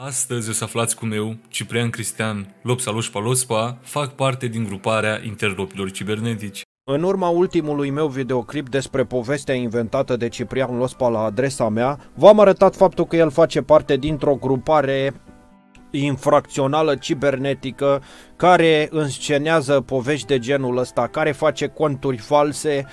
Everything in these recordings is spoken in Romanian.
Astăzi o să aflați cum eu, Ciprian Cristian Lopsaloș Palospa, fac parte din gruparea interlopilor cibernetici. În urma ultimului meu videoclip despre povestea inventată de Ciprian Lospa la adresa mea, v-am arătat faptul că el face parte dintr-o grupare infracțională cibernetică care înscenează povești de genul ăsta, care face conturi false,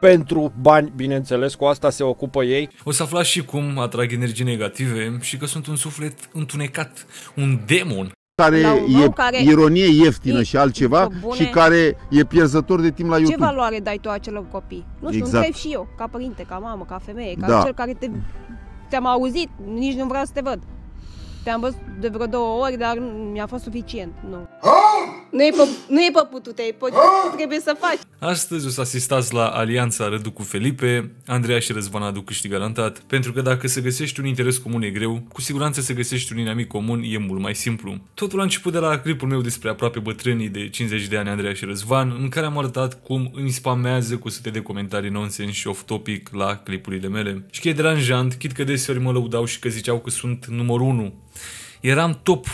pentru bani, bineînțeles, cu asta se ocupă ei. O să aflați și cum atrag energii negative și că sunt un suflet întunecat, un demon care e care ironie ieftină e și altceva bune. și care e pierzător de timp la YouTube. Ce valoare dai tu acelor copii? Nu știu, exact. întreb și eu, ca părinte, ca mamă, ca femeie, ca da. cel care te, te-am auzit, nici nu vreau să te văd. Te-am văzut de vreo două ori, dar mi-a fost suficient. Nu. Oh! Nu e, pe, nu e pe putute, e pe ah! trebuie să faci. Astăzi o să asistați la alianța Rădu cu Felipe, Andreea și Răzvan aduc câștig garantat, pentru că dacă să găsești un interes comun e greu, cu siguranță să găsești un inamic comun e mult mai simplu. Totul a început de la clipul meu despre aproape bătrânii de 50 de ani Andreea și Răzvan, în care am arătat cum îmi spamează cu sute de comentarii nonsense și off-topic la clipurile mele. Și că e deranjant, chit că deseori mă lăudau și că ziceau că sunt numărul 1. Eram top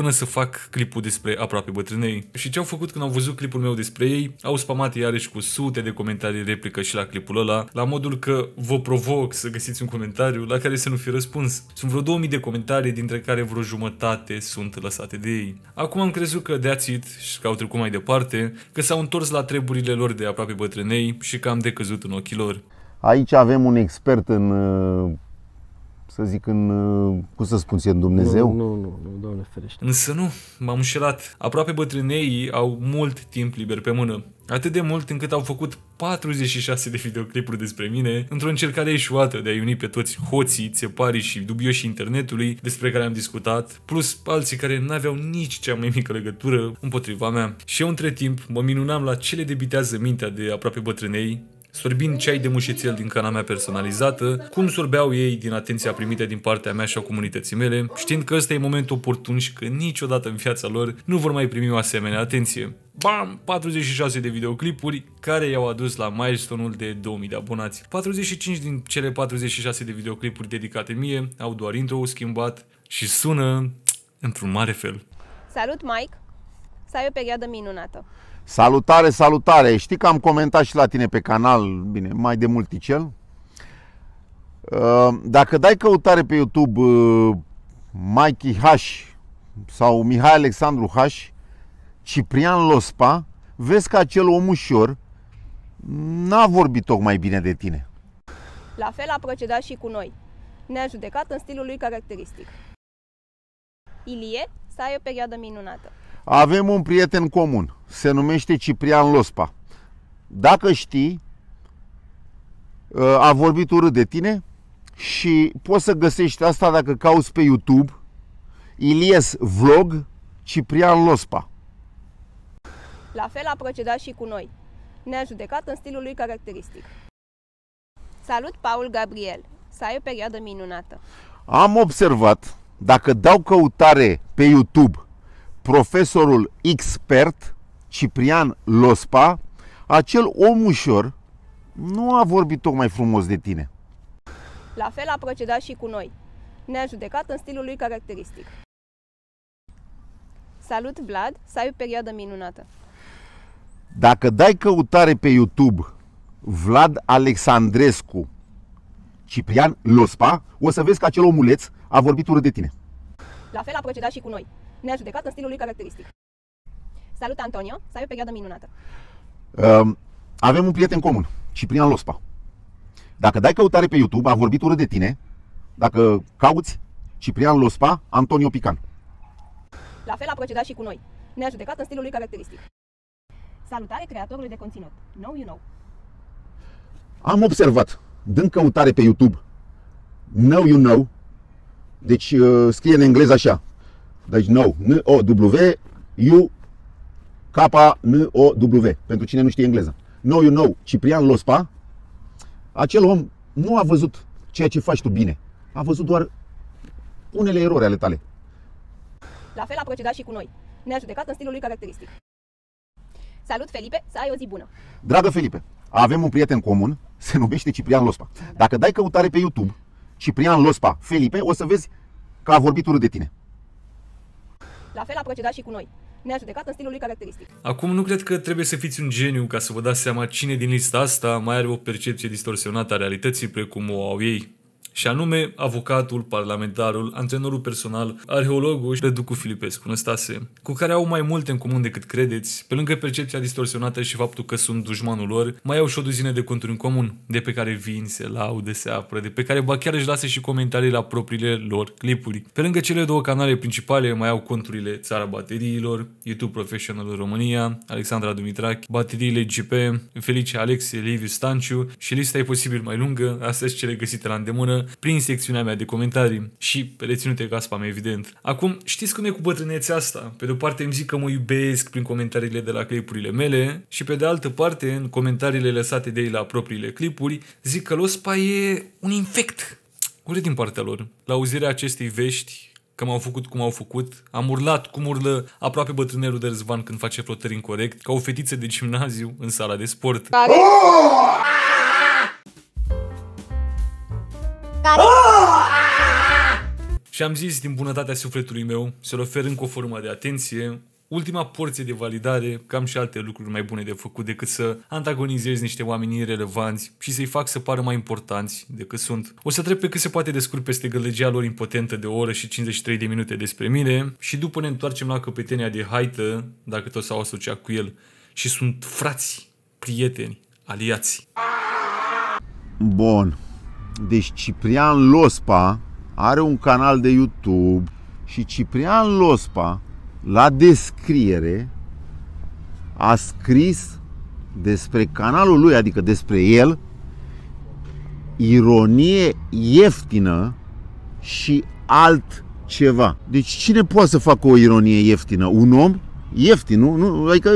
până să fac clipul despre aproape bătrânei. Și ce au făcut când au văzut clipul meu despre ei? Au spamat iarăși cu sute de comentarii replică și la clipul ăla, la modul că vă provoc să găsiți un comentariu la care să nu fi răspuns. Sunt vreo 2000 de comentarii, dintre care vreo jumătate sunt lăsate de ei. Acum am crezut că de it și că au trecut mai departe, că s-au întors la treburile lor de aproape bătrânei și că am decăzut în ochii lor. Aici avem un expert în uh, să zic, în, uh, cum să spun, în Dumnezeu? Nu, nu, nu, nu, doamne ferește. Însă nu, m-am înșelat. Aproape bătrâneii au mult timp liber pe mână. Atât de mult încât au făcut 46 de videoclipuri despre mine, într-o încercare eșuată de a-i uni pe toți hoții, țeparii și dubioșii internetului despre care am discutat, plus alții care n-aveau nici cea mai mică legătură împotriva mea. Și eu între timp mă minunam la ce le debitează mintea de aproape bătrânei, sorbind ceai de mușețel din cana mea personalizată, cum sorbeau ei din atenția primită din partea mea și a comunității mele, știind că ăsta e momentul oportun și că niciodată în viața lor nu vor mai primi o asemenea atenție. Bam! 46 de videoclipuri care i-au adus la milestone-ul de 2000 de abonați. 45 din cele 46 de videoclipuri dedicate mie au doar intro schimbat și sună într-un mare fel. Salut, Mike! să ai o perioadă minunată. Salutare, salutare! Știi că am comentat și la tine pe canal, bine, mai de multicel. Uh, dacă dai căutare pe YouTube uh, Mikey H sau Mihai Alexandru H, Ciprian Lospa, vezi că acel omușor n-a vorbit tocmai bine de tine. La fel a procedat și cu noi. Ne-a judecat în stilul lui caracteristic. Ilie, să ai o perioadă minunată. Avem un prieten comun, se numește Ciprian Lospa. Dacă știi, uh, a vorbit urât de tine și poți să găsești asta dacă cauți pe YouTube Ilies Vlog Ciprian Lospa. La fel a procedat și cu noi. Ne-a judecat în stilul lui caracteristic. Salut, Paul Gabriel! Să ai o perioadă minunată! Am observat, dacă dau căutare pe YouTube profesorul expert Ciprian Lospa, acel omușor nu a vorbit tocmai frumos de tine. La fel a procedat și cu noi. Ne-a judecat în stilul lui caracteristic. Salut Vlad, să ai o perioadă minunată. Dacă dai căutare pe YouTube Vlad Alexandrescu Ciprian Lospa, o să vezi că acel omuleț a vorbit urât de tine. La fel a procedat și cu noi ne-a judecat în stilul lui caracteristic. Salut, Antonio! Să ai o perioadă minunată! Um, avem un prieten comun, Ciprian Lospa. Dacă dai căutare pe YouTube, a vorbit ură de tine. Dacă cauți Ciprian Lospa, Antonio Pican. La fel a procedat și cu noi. Ne-a judecat în stilul lui caracteristic. Salutare creatorului de conținut. Know you know. Am observat, dând căutare pe YouTube, know you know, deci uh, scrie în engleză așa, deci nou, N-O-W-U K-N-O-W, pentru cine nu știe engleză. Nou, you know, Ciprian Lospa, acel om nu a văzut ceea ce faci tu bine, a văzut doar unele erori ale tale. La fel a procedat și cu noi. Ne-a judecat în stilul lui caracteristic. Salut, Felipe, să ai o zi bună! Dragă Felipe, avem un prieten comun, se numește Ciprian Lospa. Da. Dacă dai căutare pe YouTube, Ciprian Lospa, Felipe, o să vezi că a vorbit urât de tine. La fel a procedat și cu noi. Ne-a judecat în stilul lui caracteristic. Acum nu cred că trebuie să fiți un geniu ca să vă dați seama cine din lista asta mai are o percepție distorsionată a realității precum o au ei și anume avocatul, parlamentarul, antrenorul personal, arheologul și Răducu Filipescu, Năstase, cu care au mai multe în comun decât credeți, pe lângă percepția distorsionată și faptul că sunt dușmanul lor, mai au și o duzină de conturi în comun, de pe care vin, se laude, se apără, de pe care ba chiar își lasă și comentarii la propriile lor clipuri. Pe lângă cele două canale principale, mai au conturile Țara Bateriilor, YouTube Professional România, Alexandra Dumitrac, Bateriile GP, Felice Alexe, Liviu Stanciu și lista e posibil mai lungă, astea cele găsite la îndemână, prin secțiunea mea de comentarii și reținute ca spam, evident. Acum, știți cum e cu bătrânețea asta? Pe de o parte îmi zic că mă iubesc prin comentariile de la clipurile mele și pe de altă parte, în comentariile lăsate de ei la propriile clipuri, zic că lospa e un infect. Ure din partea lor. La auzirea acestei vești, că m-au făcut cum au făcut, am urlat cum urlă aproape bătrânelul de Răzvan când face flotări incorrect, ca o fetiță de gimnaziu în sala de sport. Care? Ah! Și am zis din bunătatea sufletului meu să-l ofer încă o formă de atenție, ultima porție de validare, cam și alte lucruri mai bune de făcut decât să antagonizezi niște oameni irelevanți și să-i fac să pară mai importanți decât sunt. O să trec pe cât se poate de scurt peste gălăgea lor impotentă de o oră și 53 de minute despre mine și după ne întoarcem la căpetenia de haită, dacă tot s-au asociat cu el, și sunt frați, prieteni, aliați. Bun. Deci Ciprian Lospa are un canal de YouTube și Ciprian Lospa, la descriere, a scris despre canalul lui, adică despre el, ironie ieftină și alt ceva. Deci cine poate să facă o ironie ieftină? Un om? Ieftin, nu? nu adică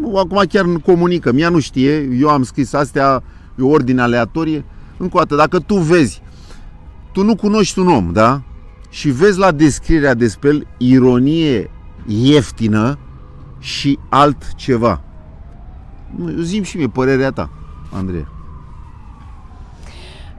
nu, acum chiar nu comunică. Ea nu știe, eu am scris astea, e o ordine aleatorie. Încă o dată, dacă tu vezi tu nu cunoști un om, da? Și vezi la descrierea despre el ironie ieftină și altceva. Zim și mie părerea ta, Andrei.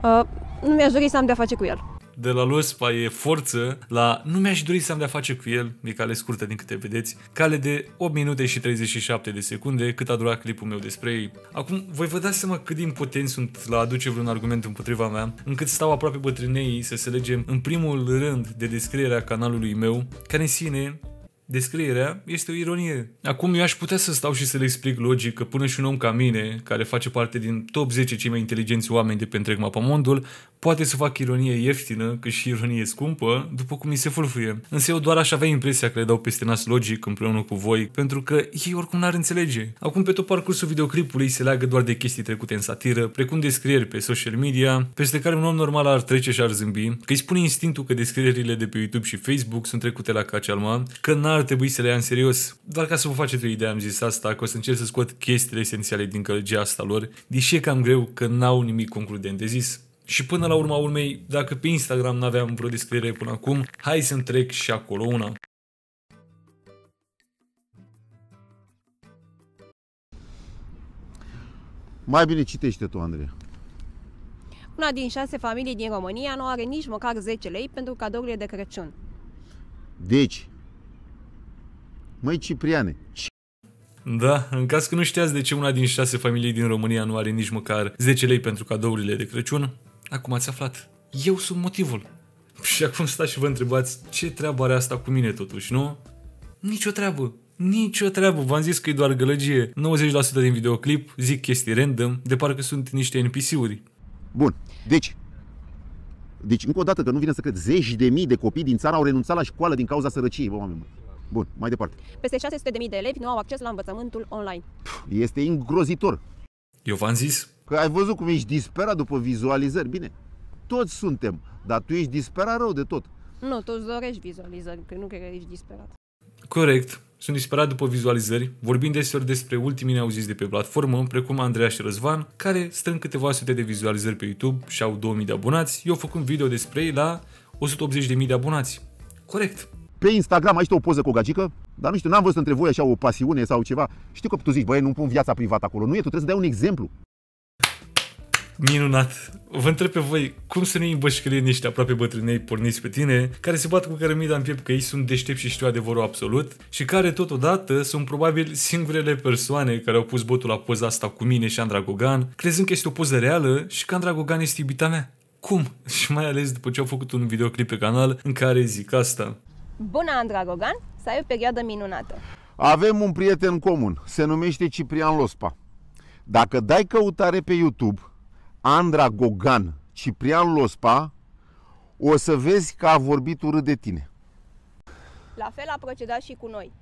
Uh, nu mi-aș dori să am de-a face cu el de la Lospa e forță la nu mi-aș dori să am de-a face cu el, e cale scurtă din câte vedeți, cale de 8 minute și 37 de secunde cât a durat clipul meu despre ei. Acum, voi vă dați seama cât de sunt la aduce vreun argument împotriva mea, încât stau aproape bătrânei să se legem în primul rând de descrierea canalului meu, care în sine descrierea este o ironie. Acum eu aș putea să stau și să le explic logic că până și un om ca mine, care face parte din top 10 cei mai inteligenți oameni de pe întreg mapamondul, Poate să fac ironie ieftină, că și ironie scumpă, după cum mi se fulfuie. Însă eu doar aș avea impresia că le dau peste nas logic împreună cu voi, pentru că ei oricum n-ar înțelege. Acum pe tot parcursul videoclipului se leagă doar de chestii trecute în satiră, precum descrieri pe social media, peste care un om normal ar trece și ar zâmbi, că îi spune instinctul că descrierile de pe YouTube și Facebook sunt trecute la cacealma, că n-ar trebui să le ia în serios. Doar ca să vă faceți o idee, am zis asta, că o să încerc să scot chestiile esențiale din călăgia asta lor, deși e cam greu că n-au nimic concludent de zis. Și până la urma urmei, dacă pe Instagram n-aveam vreo descriere până acum, hai să-mi trec și acolo una. Mai bine citește tu, Andreea. Una din șase familii din România nu are nici măcar 10 lei pentru cadourile de Crăciun. Deci, măi Cipriane, ce da, în caz că nu știați de ce una din șase familii din România nu are nici măcar 10 lei pentru cadourile de Crăciun, Acum ați aflat, eu sunt motivul. Și acum stați și vă întrebați, ce treabă are asta cu mine totuși, nu? Nicio treabă, nicio treabă, v-am zis că e doar gălăgie. 90% din videoclip zic chestii random, de parcă sunt niște NPC-uri. Bun, deci, deci încă o dată că nu vine să cred, zeci de mii de copii din țară au renunțat la școală din cauza sărăciei, bă, oameni. Bun, mai departe. Peste 600 de elevi nu au acces la învățământul online. Este îngrozitor. Eu v-am zis, Că ai văzut cum ești disperat după vizualizări. Bine, toți suntem, dar tu ești disperat rău de tot. Nu, tu îți dorești vizualizări, că nu cred că ești disperat. Corect. Sunt disperat după vizualizări, vorbind deseori despre ultimii neauziți de pe platformă, precum Andreea și Răzvan, care strâng câteva sute de vizualizări pe YouTube și au 2000 de abonați, eu făcând video despre ei la 180.000 de abonați. Corect. Pe Instagram aici o poză cu o gagică, dar nu știu, n-am văzut între voi așa o pasiune sau ceva. Știu că tu zici, băi, nu pun viața privată acolo. Nu e, tu trebuie să dai un exemplu. Minunat! Vă întreb pe voi, cum să nu-i îmbășcălim niște aproape bătrânei porniți pe tine, care se bat cu cărămida în piept că ei sunt deștepți și știu adevărul absolut și care totodată sunt probabil singurele persoane care au pus botul la poza asta cu mine și Andra Gogan, crezând că este o poză reală și că Andra Gogan este iubita mea. Cum? Și mai ales după ce au făcut un videoclip pe canal în care zic asta. Bună, Andra Gogan! Să ai o perioadă minunată! Avem un prieten comun, se numește Ciprian Lospa. Dacă dai căutare pe YouTube, Andra Gogan, Ciprian Lospa, o să vezi că a vorbit urât de tine. La fel a procedat și cu noi.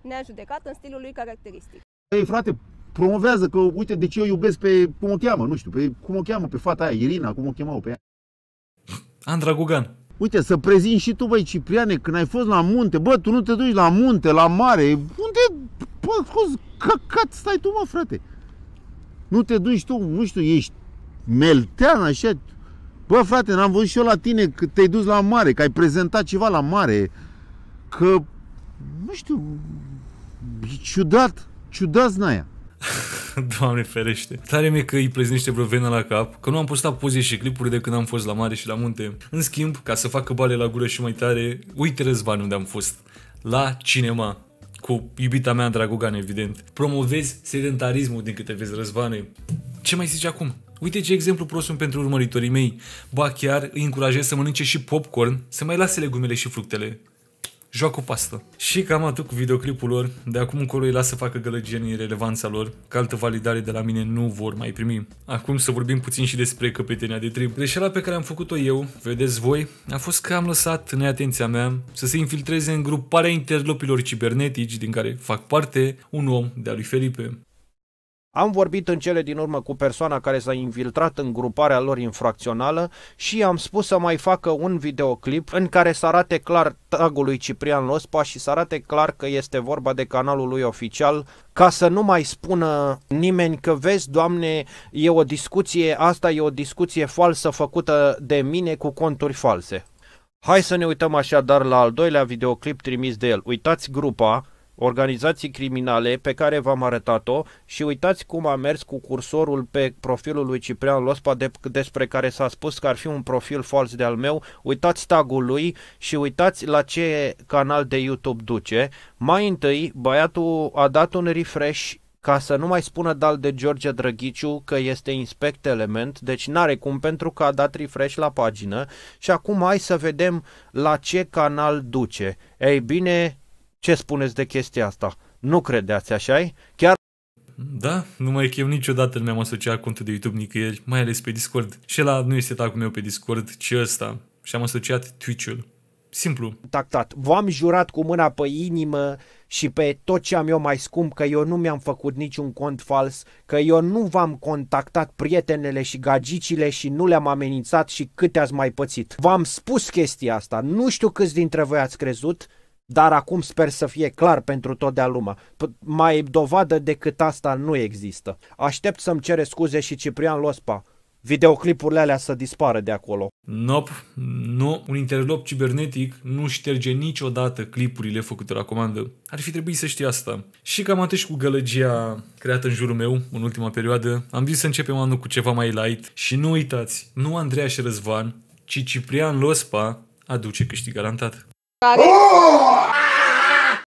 Ne-a judecat în stilul lui caracteristic. Ei, frate, promovează că, uite, de ce eu iubesc pe, cum o cheamă, nu știu, pe, cum o cheamă, pe fata aia, Irina, cum o chemau pe ea. Andra Gogan. Uite, să prezint și tu, băi, Cipriane, când ai fost la munte, bă, tu nu te duci la munte, la mare, unde, bă, scuz, căcat, stai tu, mă, frate. Nu te duci tu, nu știu, ești meltean așa. Bă, frate, n-am văzut și eu la tine că te-ai dus la mare, că ai prezentat ceva la mare, că, nu știu, e ciudat, ciudat znaia. Doamne ferește. Tare mi că îi pleznește vreo venă la cap, că nu am postat poze și clipuri de când am fost la mare și la munte. În schimb, ca să facă bale la gură și mai tare, uite răzvan unde am fost. La cinema cu iubita mea Dragogan, evident. Promovezi sedentarismul din câte vezi răzvane. Ce mai zici acum? Uite ce exemplu prost sunt pentru urmăritorii mei. Ba chiar îi încurajez să mănânce și popcorn, să mai lase legumele și fructele. Joacă pastă. Și cam atât cu videoclipul lor, de acum încolo îi las să facă gălăgie în relevanța lor, că altă validare de la mine nu vor mai primi. Acum să vorbim puțin și despre căpetenia de trib. Greșeala pe care am făcut-o eu, vedeți voi, a fost că am lăsat neatenția mea să se infiltreze în gruparea interlopilor cibernetici din care fac parte un om de-a lui Felipe. Am vorbit în cele din urmă cu persoana care s-a infiltrat în gruparea lor infracțională și am spus să mai facă un videoclip în care să arate clar tagul lui Ciprian Lospa și să arate clar că este vorba de canalul lui oficial ca să nu mai spună nimeni că vezi, doamne, e o discuție, asta e o discuție falsă făcută de mine cu conturi false. Hai să ne uităm așadar la al doilea videoclip trimis de el. Uitați grupa organizații criminale pe care v-am arătat-o și uitați cum a mers cu cursorul pe profilul lui Ciprian Lospa de, despre care s-a spus că ar fi un profil fals de al meu, uitați tagul lui și uitați la ce canal de YouTube duce. Mai întâi, băiatul a dat un refresh ca să nu mai spună dal de George Drăghiciu că este inspect element, deci n-are cum pentru că a dat refresh la pagină și acum hai să vedem la ce canal duce. Ei bine, ce spuneți de chestia asta? Nu credeți așa -i? Chiar da, numai că eu niciodată nu mi-am asociat contul de YouTube nicăieri, mai ales pe Discord. Și la nu este tacul meu pe Discord, ci ăsta. Și am asociat Twitch-ul. Simplu. Tactat. V-am jurat cu mâna pe inimă și pe tot ce am eu mai scump că eu nu mi-am făcut niciun cont fals, că eu nu v-am contactat prietenele și gagicile și nu le-am amenințat și câte ați mai pățit. V-am spus chestia asta. Nu știu câți dintre voi ați crezut, dar acum sper să fie clar pentru toată lumea. P- mai dovadă decât asta nu există. Aștept să-mi cere scuze și Ciprian Lospa. Videoclipurile alea să dispară de acolo. Nope, nu. Un interlop cibernetic nu șterge niciodată clipurile făcute la comandă. Ar fi trebuit să știi asta. Și cam atât cu gălăgia creată în jurul meu în ultima perioadă. Am zis să începem anul cu ceva mai light. Și nu uitați, nu Andreea și Răzvan, ci Ciprian Lospa aduce câștig garantat. Oh!